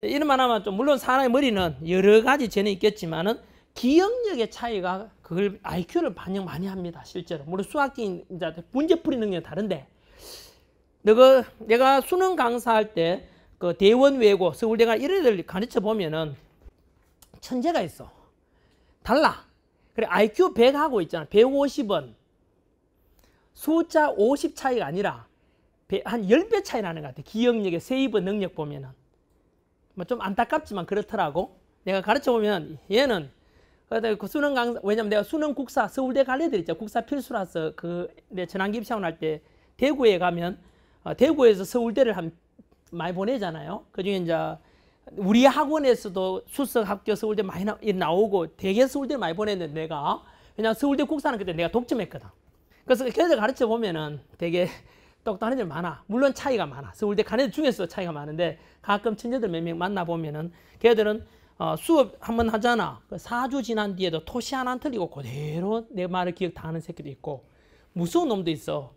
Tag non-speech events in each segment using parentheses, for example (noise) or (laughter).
이름만 하면 좀 물론 사람의 머리는 여러 가지 전이 있겠지만은 기억력의 차이가 그걸 IQ를 반영 많이 합니다. 실제로 물론 수학기인자들 문제 풀이 능력 다른데 너가 내가 수능 강사할 때그 대원 외고 서울대가 이런 애들 가르쳐 보면은 천재가 있어 달라 그래 IQ 100 하고 있잖아 150원 숫자 50 차이가 아니라 한 10배 차이 나는 것 같아 기억력의 세이브 능력 보면은 뭐 좀 안타깝지만 그렇더라고. 내가 가르쳐 보면 얘는 그 수능 강사 왜냐면 내가 수능 국사 서울대 갈래들 있죠. 국사 필수라서 그 내 전환기 입시학원 할때 대구에 가면 어, 대구에서 서울대를 한 많이 보내잖아요. 그중에 이제 우리 학원에서도 수석 학교 서울대 많이 나, 나오고 대개 서울대 많이 보냈는데 내가 그냥 서울대 국사는 그때 내가 독점했거든. 그래서 걔들 가르쳐 보면은 되게 똑똑한 애들 많아. 물론 차이가 많아. 서울대 간 애들 중에서도 차이가 많은데 가끔 친자들몇 명 만나보면은 걔들은 어, 수업 한번 하잖아. 4주 그 지난 뒤에도 토시 하나 안 틀리고 그대로 내 말을 기억 다 하는 새끼도 있고 무서운 놈도 있어.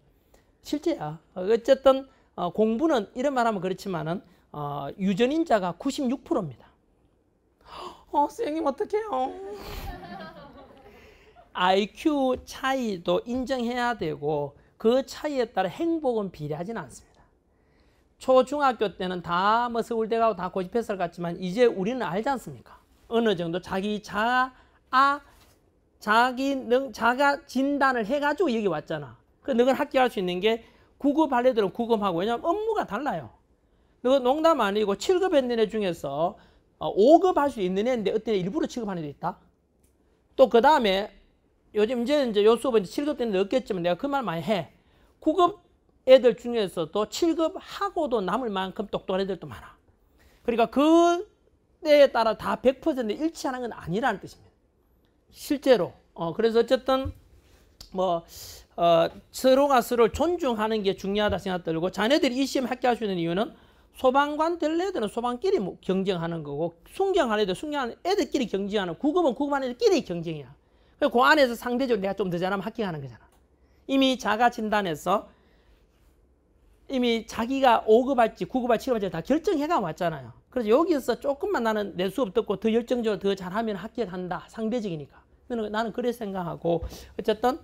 실제야. 어쨌든 어, 공부는 이런 말하면 그렇지만은 어, 유전인자가 96%입니다. 어, 선생님 어떡해요. IQ 차이도 인정해야 되고 그 차이에 따라 행복은 비례하진 않습니다. 초중학교 때는 다뭐 서울대 가고 다 고집했을 것 같지만 이제 우리는 알지 않습니까? 어느 정도 자기 자아 자기 능 자가 진단을 해가지고 여기 왔잖아. 그 너가 합격할 수 있는 게 9급 발레들은 9급하고 왜냐면 업무가 달라요. 너 농담 아니고 7급 했는 애 중에서 5급 어, 할수 있는 애인데 어떤 일부러 취급하는 애도 있다. 또 그 다음에 요즘 이제 이제 요 수업은 이제 7급 때는 없겠지만 내가 그 말 많이 해. 9급 애들 중에서도 7급 하고도 남을 만큼 똑똑한 애들도 많아. 그러니까 그 때에 따라 다 100% 일치하는 건 아니라는 뜻입니다. 실제로. 어, 그래서 어쨌든 뭐 어, 서로가 서로를 존중하는 게 중요하다 생각 들고 자녀들이이 시험 합격할 수 있는 이유는 소방관 될 애들은 소방끼리 뭐 경쟁하는 거고 순경하는 애들 순경는 애들끼리 경쟁하는 구급은 구급한 애들끼리 경쟁이야. 그 안에서 상대적으로 내가 좀 더 잘하면 합격하는 거잖아. 이미 자가 진단에서 이미 자기가 5급 할지 9급 할지 7급 할지 다 결정해가 왔잖아요. 그래서 여기서 조금만 나는 내 수업 듣고 더 열정적으로 더 잘하면 합격한다. 상대적이니까. 그러니까 나는, 그래 생각하고 어쨌든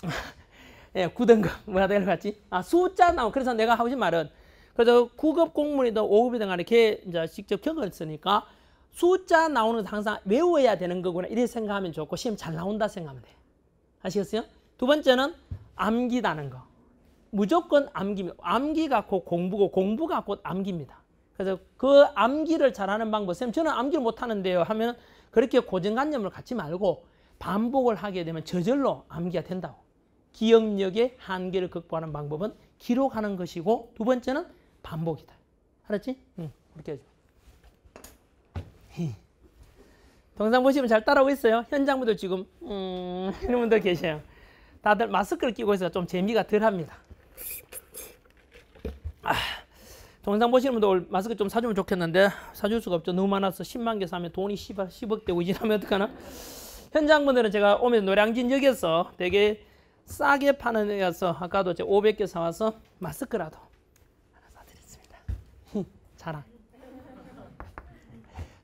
(laughs) 예, 9등급 뭐라 해야 될지 것같 아, 숫자 나오 그래서 내가 하고 싶은 말은 그래서 9급 공무원이든 5급이든 간에 걔 이제 직접 경험을 했으니까 숫자 나오는 항상 외워야 되는 거구나 이렇게 생각하면 좋고 시험 잘 나온다 생각하면 돼. 아시겠어요? 두 번째는 암기다는 거. 무조건 암기 암기가 곧 공부고 공부가 곧 암기입니다. 그래서 그 암기를 잘하는 방법, 쌤 저는 암기를 못하는데요 하면 그렇게 고정관념을 갖지 말고 반복을 하게 되면 저절로 암기가 된다고. 기억력의 한계를 극복하는 방법은 기록하는 것이고 두 번째는 반복이다. 알았지? 응, 그렇게 해줘. 동상 보시면 잘 따라오고 있어요. 현장분들 지금 음, (laughs) 이런 분들 계세요. 다들 마스크를 끼고 있어서 좀 재미가 덜합니다. 아, 동상 보시는 분들 마스크 좀 사주면 좋겠는데 사줄 수가 없죠. 너무 많아서 10만 개 사면 돈이 10, 억 10억 되고 이러면 어떡하나? 현장분들은 제가 오면 노량진역에서 되게 싸게 파는 데서 아까도 제 500개 사와서 마스크라도 하나 사드렸습니다. (laughs) 자랑.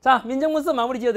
자 민정문서 마무리 지어드릴게요